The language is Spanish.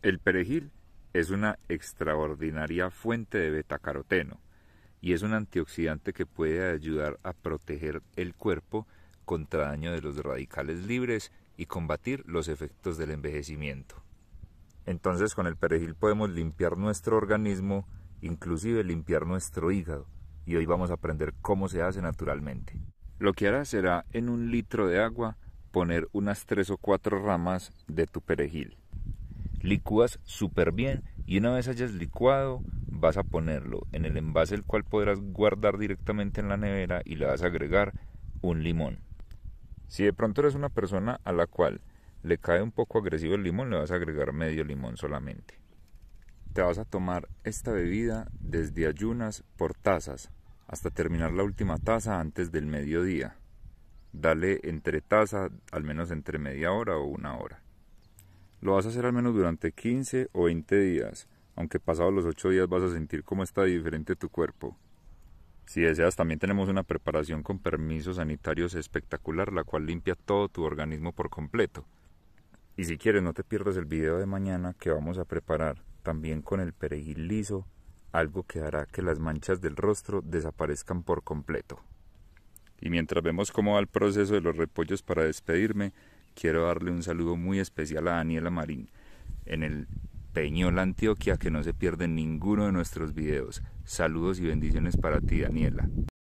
El perejil es una extraordinaria fuente de betacaroteno y es un antioxidante que puede ayudar a proteger el cuerpo contra daño de los radicales libres y combatir los efectos del envejecimiento. Entonces con el perejil podemos limpiar nuestro organismo, inclusive limpiar nuestro hígado, y hoy vamos a aprender cómo se hace naturalmente. Lo que harás será en un litro de agua poner unas tres o cuatro ramas de tu perejil Licúas súper bien y una vez hayas licuado vas a ponerlo en el envase el cual podrás guardar directamente en la nevera y le vas a agregar un limón. Si de pronto eres una persona a la cual le cae un poco agresivo el limón, le vas a agregar medio limón solamente. Te vas a tomar esta bebida desde ayunas por tazas hasta terminar la última taza antes del mediodía. Dale entre taza al menos entre media hora o una hora. Lo vas a hacer al menos durante 15 o 20 días, aunque pasados los 8 días vas a sentir cómo está diferente tu cuerpo. Si deseas, también tenemos una preparación con permisos sanitarios espectacular, la cual limpia todo tu organismo por completo. Y si quieres, no te pierdas el video de mañana que vamos a preparar también con el perejil liso, algo que hará que las manchas del rostro desaparezcan por completo. Y mientras vemos cómo va el proceso de los repollos para despedirme, quiero darle un saludo muy especial a Daniela Marín en el Peñol Antioquia que no se pierde ninguno de nuestros videos. Saludos y bendiciones para ti Daniela.